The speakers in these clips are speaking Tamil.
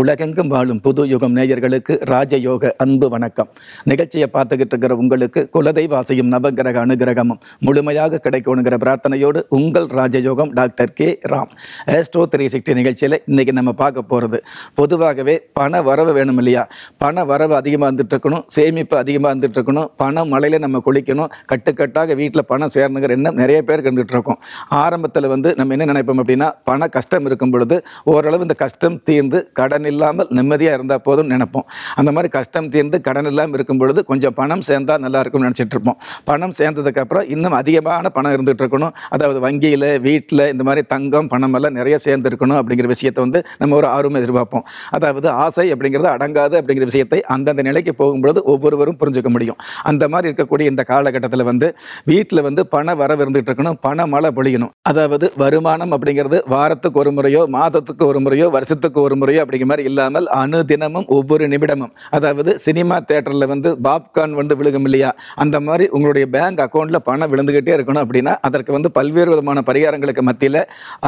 உலகெங்கும் வாழும் புது யுகம் நேயர்களுக்கு ராஜயோக அன்பு வணக்கம் நிகழ்ச்சியை பார்த்துக்கிட்டு இருக்கிற உங்களுக்கு அசையும் நவகிரக அனுகிரகமும் முழுமையாக கிடைக்கணுங்கிற பிரார்த்தனையோடு உங்கள் Rajayogam doctor K Ram astro three sixty நிகழ்ச்சியில் இன்றைக்கி நம்ம பார்க்க போகிறது பொதுவாகவே பண வரவு வேணும் இல்லையா பண வரவு அதிகமாக இருந்துட்டு இருக்கணும் சேமிப்பு அதிகமாக இருந்துட்டு இருக்கணும் பணம் மழையில் நம்ம குளிக்கணும் கட்டுக்கட்டாக வீட்டில் பணம் சேரணுங்கிற எண்ணம் நிறைய பேருக்கு இருந்துகிட்டு இருக்கும் ஆரம்பத்தில் வந்து நம்ம என்ன நினைப்போம் அப்படின்னா பண கஷ்டம் இருக்கும் பொழுது ஓரளவு இந்த கஷ்டம் தீர்ந்து கடன் கடன் இல்லாமல் நிம்மதியாக இருந்தால் போதும் நினைப்போம் அந்த மாதிரி கஷ்டம் தீர்ந்து கடன் இல்லாமல் இருக்கும் பொழுது கொஞ்சம் பணம் சேர்ந்தால் நல்லா இருக்கும்னு நினச்சிட்டு இருப்போம் பணம் சேர்ந்ததுக்கப்புறம் இன்னும் அதிகமான பணம் இருந்துகிட்டு இருக்கணும் அதாவது வங்கியில் வீட்டில் இந்த மாதிரி தங்கம் பணம் எல்லாம் நிறைய சேர்ந்துருக்கணும் அப்படிங்கிற விஷயத்தை வந்து நம்ம ஒரு ஆர்வம் எதிர்பார்ப்போம் அதாவது ஆசை அப்படிங்கிறது அடங்காது அப்படிங்கிற விஷயத்தை அந்தந்த நிலைக்கு போகும்பொழுது ஒவ்வொருவரும் புரிஞ்சுக்க முடியும் அந்த மாதிரி இருக்கக்கூடிய இந்த காலகட்டத்தில் வந்து வீட்டில் வந்து பண வர இருந்துகிட்டு இருக்கணும் பண மழை பொழியணும் அதாவது வருமானம் அப்படிங்கிறது வாரத்துக்கு ஒரு முறையோ மாதத்துக்கு ஒரு முறையோ வருஷத்துக்கு ஒரு முறையோ அப்படிங்கிற மாதிரி இல்லாமல் அணு தினமும் ஒவ்வொரு நிமிடமும் அதாவது சினிமா தேட்டரில் வந்து பாப்கார்ன் வந்து விழுகும் இல்லையா அந்த மாதிரி உங்களுடைய பேங்க் அக்கௌண்ட்டில் பணம் விழுந்துக்கிட்டே இருக்கணும் அப்படின்னா அதற்கு வந்து பல்வேறு விதமான பரிகாரங்களுக்கு மத்தியில்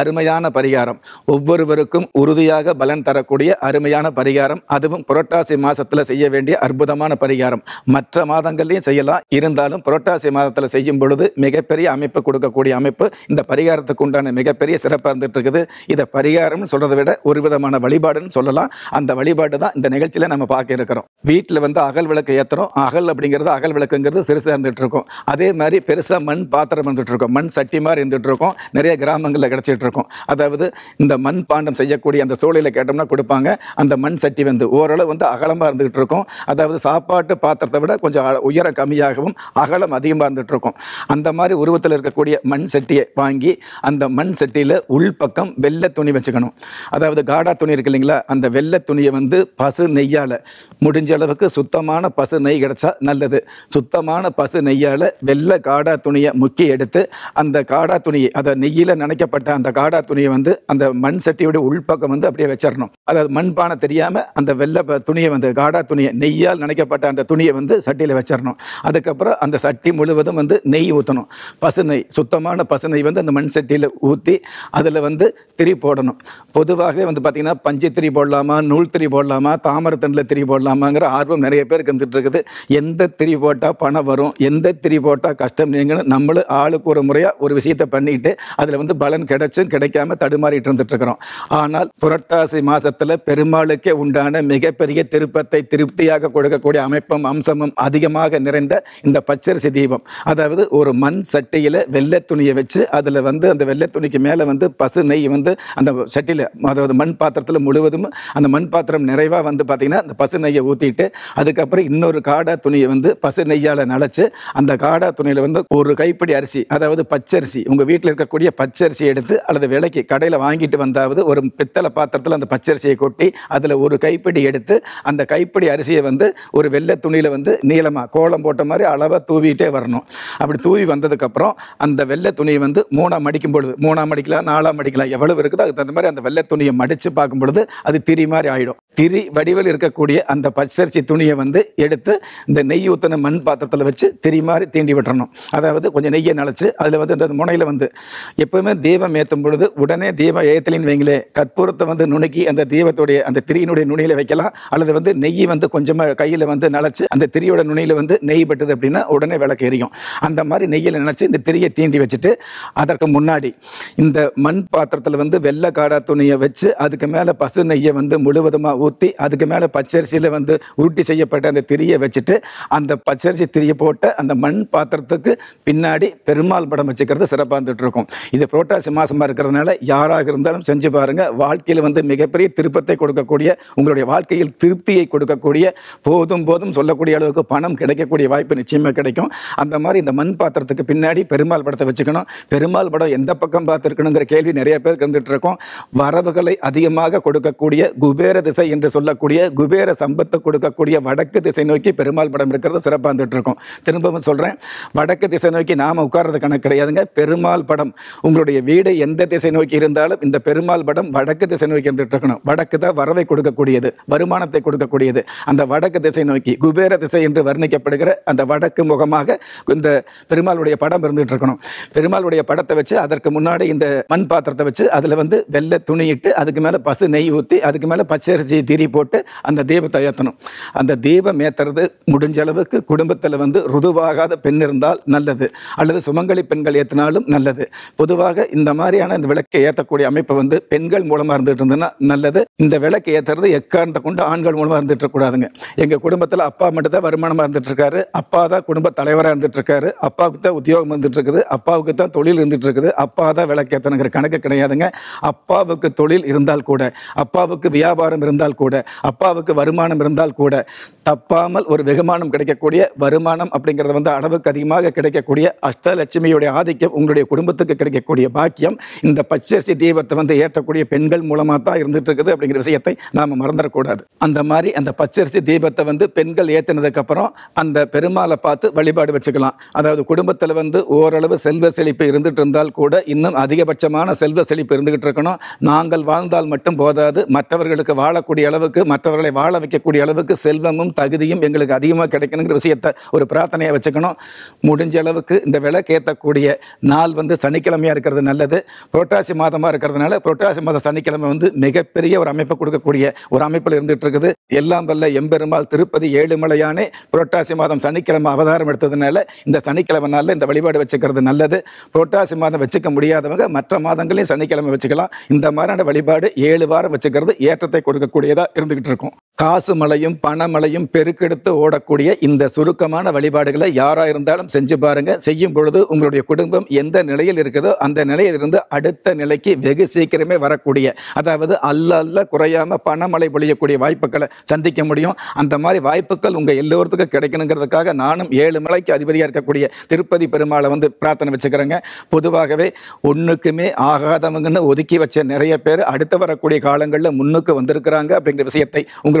அருமையான பரிகாரம் ஒவ்வொருவருக்கும் உறுதியாக பலன் தரக்கூடிய அருமையான பரிகாரம் அதுவும் புரட்டாசி மாதத்தில் செய்ய வேண்டிய அற்புதமான பரிகாரம் மற்ற மாதங்கள்லையும் செய்யலாம் இருந்தாலும் புரட்டாசி மாதத்தில் செய்யும் பொழுது மிகப்பெரிய அமைப்பு கொடுக்கக்கூடிய அமைப்பு இந்த பரிகாரத்துக்கு உண்டான மிகப்பெரிய சிறப்பாக இருந்துட்டு இருக்குது இதை பரிகாரம்னு சொல்கிறத விட ஒரு விதமான வழிபாடுன்னு சொல்லலாம் சொல்லலாம் அந்த வழிபாடு தான் இந்த நிகழ்ச்சியில் நம்ம பார்க்க இருக்கிறோம் வீட்டில் வந்து அகல் விளக்கு ஏற்றுறோம் அகல் அப்படிங்கிறது அகல் விளக்குங்கிறது சிறுசாக இருந்துகிட்டு இருக்கும் அதே மாதிரி பெருசாக மண் பாத்திரம் இருந்துகிட்டு இருக்கும் மண் சட்டி மாதிரி இருந்துகிட்டு இருக்கும் நிறைய கிராமங்களில் கிடச்சிட்டு இருக்கும் அதாவது இந்த மண் பாண்டம் செய்யக்கூடிய அந்த சூழலில் கேட்டோம்னா கொடுப்பாங்க அந்த மண் சட்டி வந்து ஓரளவு வந்து அகலமாக இருந்துகிட்டு இருக்கும் அதாவது சாப்பாட்டு பாத்திரத்தை விட கொஞ்சம் உயரம் கம்மியாகவும் அகலம் அதிகமாக இருந்துகிட்டு இருக்கும் அந்த மாதிரி உருவத்தில் இருக்கக்கூடிய மண் சட்டியை வாங்கி அந்த மண் சட்டியில் உள்பக்கம் வெள்ளை துணி வச்சுக்கணும் அதாவது காடா துணி இருக்கு இல்லைங்களா அந்த அந்த வெள்ளை துணியை வந்து பசு நெய்யால் முடிஞ்ச அளவுக்கு சுத்தமான பசு நெய் கிடச்சா நல்லது சுத்தமான பசு நெய்யால் வெள்ளை காடா துணியை முக்கி எடுத்து அந்த காடா துணியை அதை நெய்யில் நினைக்கப்பட்ட அந்த காடா துணியை வந்து அந்த மண் சட்டியுடைய உள்பக்கம் வந்து அப்படியே வச்சிடணும் அதாவது மண் பானை தெரியாமல் அந்த வெள்ளை துணியை வந்து காடா துணியை நெய்யால் நினைக்கப்பட்ட அந்த துணியை வந்து சட்டியில் வச்சிடணும் அதுக்கப்புறம் அந்த சட்டி முழுவதும் வந்து நெய் ஊற்றணும் பசு நெய் சுத்தமான பசு நெய் வந்து அந்த மண் சட்டியில் ஊற்றி அதில் வந்து திரி போடணும் பொதுவாகவே வந்து பார்த்திங்கன்னா பஞ்சு திரி போடலாம் போடலாமா நூல் திரி போடலாமா தாமரத்தண்டில் திரி போடலாமாங்கிற ஆர்வம் நிறைய பேருக்கு இருந்துட்டு இருக்குது எந்த திரி போட்டால் பணம் வரும் எந்த திரி போட்டால் கஷ்டம் நீங்கன்னு நம்மளும் ஆளுக்கு ஒரு முறையாக ஒரு விஷயத்தை பண்ணிட்டு அதில் வந்து பலன் கிடைச்சும் கிடைக்காம தடுமாறிட்டு இருந்துட்டு இருக்கிறோம் ஆனால் புரட்டாசி மாதத்தில் பெருமாளுக்கே உண்டான மிகப்பெரிய திருப்பத்தை திருப்தியாக கொடுக்கக்கூடிய அமைப்பும் அம்சமும் அதிகமாக நிறைந்த இந்த பச்சரிசி தீபம் அதாவது ஒரு மண் சட்டியில் வெள்ளை துணியை வச்சு அதில் வந்து அந்த வெள்ளை துணிக்கு மேலே வந்து பசு நெய் வந்து அந்த சட்டியில் அதாவது மண் பாத்திரத்தில் முழுவதும் அந்த மண் பாத்திரம் நிறைவாக வந்து பார்த்திங்கன்னா அந்த பசு நெய்யை ஊற்றிட்டு அதுக்கப்புறம் இன்னொரு காடா துணியை வந்து பசு நெய்யால் நினச்சி அந்த காடா துணியில் வந்து ஒரு கைப்பிடி அரிசி அதாவது பச்சரிசி உங்கள் வீட்டில் இருக்கக்கூடிய பச்சரிசி எடுத்து அல்லது விலைக்கு கடையில் வாங்கிட்டு வந்தாவது ஒரு பித்தளை பாத்திரத்தில் அந்த பச்சரிசியை கொட்டி அதில் ஒரு கைப்பிடி எடுத்து அந்த கைப்பிடி அரிசியை வந்து ஒரு வெள்ளை துணியில் வந்து நீளமாக கோலம் போட்ட மாதிரி அளவாக தூவிட்டே வரணும் அப்படி தூவி வந்ததுக்கப்புறம் அந்த வெள்ளை துணியை வந்து மூணாம் மடிக்கும் பொழுது மூணாம் மடிக்கலாம் நாலாம் மடிக்கலாம் எவ்வளவு இருக்குதோ அதுக்கு தகுந்த மாதிரி அந்த வெள்ளை துணியை மடித்து பார்க்கும் பொழுது அது திரி மாதிரி ஆகிடும் திரி வடிவில் இருக்கக்கூடிய அந்த பச்சரிசி துணியை வந்து எடுத்து இந்த நெய் ஊற்றின மண் பாத்திரத்தில் வச்சு திரி மாதிரி தீண்டி விட்டுறணும் அதாவது கொஞ்சம் நெய்யை நினச்சி அதில் வந்து இந்த முனையில் வந்து எப்போவுமே தீபம் ஏற்றும் பொழுது உடனே தீபம் ஏற்றலின்னு வைங்களே கற்பூரத்தை வந்து நுணுக்கி அந்த தீபத்துடைய அந்த திரியினுடைய நுனியில் வைக்கலாம் அல்லது வந்து நெய் வந்து கொஞ்சமாக கையில் வந்து நினச்சி அந்த திரியோட நுனியில் வந்து நெய் பட்டுது அப்படின்னா உடனே விளக்கு எரியும் அந்த மாதிரி நெய்யில் நினச்சி இந்த திரியை தீண்டி வச்சுட்டு அதற்கு முன்னாடி இந்த மண் பாத்திரத்தில் வந்து வெள்ளை காடா துணியை வச்சு அதுக்கு மேலே பசு நெய்யை தண்ணியை வந்து முழுவதுமாக ஊற்றி அதுக்கு மேலே பச்சரிசியில் வந்து உருட்டி செய்யப்பட்ட அந்த திரியை வச்சுட்டு அந்த பச்சரிசி திரியை போட்டு அந்த மண் பாத்திரத்துக்கு பின்னாடி பெருமாள் படம் வச்சுக்கிறது சிறப்பாக இருந்துட்டு இருக்கும் இது புரோட்டாசி மாசமாக இருக்கிறதுனால யாராக இருந்தாலும் செஞ்சு பாருங்கள் வாழ்க்கையில் வந்து மிகப்பெரிய திருப்பத்தை கொடுக்கக்கூடிய உங்களுடைய வாழ்க்கையில் திருப்தியை கொடுக்கக்கூடிய போதும் போதும் சொல்லக்கூடிய அளவுக்கு பணம் கிடைக்கக்கூடிய வாய்ப்பு நிச்சயமாக கிடைக்கும் அந்த மாதிரி இந்த மண் பாத்திரத்துக்கு பின்னாடி பெருமாள் படத்தை வச்சுக்கணும் பெருமாள் படம் எந்த பக்கம் பார்த்துருக்கணுங்கிற கேள்வி நிறைய பேர் இருந்துட்டு இருக்கோம் வரவுகளை அதிகமாக கொடுக்கக்கூடிய இருக்கக்கூடிய குபேர திசை என்று சொல்லக்கூடிய குபேர சம்பத்தை கொடுக்கக்கூடிய வடக்கு திசை நோக்கி பெருமாள் படம் இருக்கிறது சிறப்பாக வந்துட்டு இருக்கும் திரும்பவும் சொல்கிறேன் வடக்கு திசை நோக்கி நாம் உட்கார்றது கணக்கு கிடையாதுங்க பெருமாள் படம் உங்களுடைய வீடு எந்த திசை நோக்கி இருந்தாலும் இந்த பெருமாள் படம் வடக்கு திசை நோக்கி இருந்துட்டு இருக்கணும் வடக்கு தான் வரவை கொடுக்கக்கூடியது வருமானத்தை கொடுக்கக்கூடியது அந்த வடக்கு திசை நோக்கி குபேர திசை என்று வர்ணிக்கப்படுகிற அந்த வடக்கு முகமாக இந்த பெருமாளுடைய படம் இருந்துகிட்டு இருக்கணும் பெருமாளுடைய படத்தை வச்சு அதற்கு முன்னாடி இந்த மண் பாத்திரத்தை வச்சு அதில் வந்து வெள்ளை துணியிட்டு அதுக்கு மேலே பசு நெய் ஊற்றி அதுக்கு மேலே பச்சரிசி திரி போட்டு அந்த தீபத்தை ஏற்றணும் அந்த தீபம் ஏற்றுறது முடிஞ்ச அளவுக்கு குடும்பத்தில் வந்து ருதுவாகாத பெண் இருந்தால் நல்லது அல்லது சுமங்கலி பெண்கள் ஏற்றினாலும் நல்லது பொதுவாக இந்த மாதிரியான இந்த விளக்கை ஏற்றக்கூடிய அமைப்பு வந்து பெண்கள் மூலமாக இருந்துகிட்டு இருந்ததுன்னா நல்லது இந்த விளக்கு ஏற்றுறது எக்காரணத்தை கொண்டு ஆண்கள் மூலமாக இருந்துட்டு கூடாதுங்க எங்கள் குடும்பத்தில் அப்பா மட்டும் தான் வருமானமாக இருந்துட்டு இருக்காரு அப்பா தான் குடும்ப தலைவராக இருந்துட்டு இருக்காரு அப்பாவுக்கு தான் உத்தியோகம் வந்துட்டு இருக்குது அப்பாவுக்கு தான் தொழில் இருந்துட்டு இருக்குது அப்பா தான் ஏற்றணுங்கிற கணக்கு கிடையாதுங்க அப்பாவுக்கு தொழில் இருந்தால் கூட அப்பாவுக்கு அப்பாவுக்கு வியாபாரம் இருந்தால் கூட அப்பாவுக்கு வருமானம் இருந்தால் கூட தப்பாமல் ஒரு வெகுமானம் கிடைக்கக்கூடிய வருமானம் அப்படிங்கிறது வந்து அளவுக்கு அதிகமாக கிடைக்கக்கூடிய அஷ்டலட்சுமியுடைய ஆதிக்கம் உங்களுடைய குடும்பத்துக்கு கிடைக்கக்கூடிய பாக்கியம் இந்த பச்சரிசி தீபத்தை வந்து ஏற்றக்கூடிய பெண்கள் மூலமாக தான் இருந்துட்டு இருக்குது அப்படிங்கிற விஷயத்தை நாம் மறந்துடக்கூடாது அந்த மாதிரி அந்த பச்சரிசி தீபத்தை வந்து பெண்கள் ஏற்றினதுக்கப்புறம் அந்த பெருமாளை பார்த்து வழிபாடு வச்சுக்கலாம் அதாவது குடும்பத்தில் வந்து ஓரளவு செல்வ செழிப்பு இருந்துகிட்டு இருந்தால் கூட இன்னும் அதிகபட்சமான செல்வ செழிப்பு இருந்துகிட்டு இருக்கணும் நாங்கள் வாழ்ந்தால் மட்டும் போதாது மற்றவர்களுக்கு வாழக்கூடிய அளவுக்கு மற்றவர்களை வாழ வைக்கக்கூடிய அளவுக்கு செல்வமும் தகுதியும் எங்களுக்கு அதிகமாக கிடைக்கணுங்கிற விஷயத்தை ஒரு பிரார்த்தனையை வச்சுக்கணும் முடிஞ்ச அளவுக்கு இந்த கேட்கக்கூடிய நாள் வந்து சனிக்கிழமையாக இருக்கிறது நல்லது புரட்டாசி மாதமாக இருக்கிறதுனால புரட்டாசி மாதம் சனிக்கிழமை வந்து மிகப்பெரிய ஒரு அமைப்பை கொடுக்கக்கூடிய ஒரு அமைப்பில் இருந்துகிட்டு இருக்குது எல்லாம் வல்ல எம்பெருமாள் திருப்பதி ஏழுமலையானே புரட்டாசி மாதம் சனிக்கிழமை அவதாரம் எடுத்ததுனால இந்த சனிக்கிழமை நாளில் இந்த வழிபாடு வச்சுக்கிறது நல்லது புரட்டாசி மாதம் வச்சுக்க முடியாதவங்க மற்ற மாதங்களையும் சனிக்கிழமை வச்சுக்கலாம் இந்த மாதிரியான வழிபாடு ஏழு வாரம் வச்சுக்கிறது ஏற்றத்தை கொடுக்கக்கூடியதாக இருந்துகிட்டு இருக்கும் காசு மலையும் பணமலையும் பெருக்கெடுத்து ஓடக்கூடிய இந்த சுருக்கமான வழிபாடுகளை யாராக இருந்தாலும் செஞ்சு பாருங்க செய்யும் பொழுது உங்களுடைய குடும்பம் எந்த நிலையில் இருக்குதோ அந்த நிலையிலிருந்து அடுத்த நிலைக்கு வெகு சீக்கிரமே வரக்கூடிய அதாவது அல்ல அல்ல குறையாம பணமழை பொழியக்கூடிய வாய்ப்புகளை சந்திக்க முடியும் அந்த மாதிரி வாய்ப்புகள் உங்கள் எல்லோருத்துக்கும் கிடைக்கணுங்கிறதுக்காக நானும் ஏழு மலைக்கு அதிபதியாக இருக்கக்கூடிய திருப்பதி பெருமாளை வந்து பிரார்த்தனை வச்சுக்கிறேங்க பொதுவாகவே ஒன்றுக்குமே ஆகாதவங்கன்னு ஒதுக்கி வச்ச நிறைய பேர் அடுத்து வரக்கூடிய காலங்களில் முன்னுக்கு வந்திருக்கிறாங்க அப்படிங்கிற விஷயத்தை உங்களுக்கு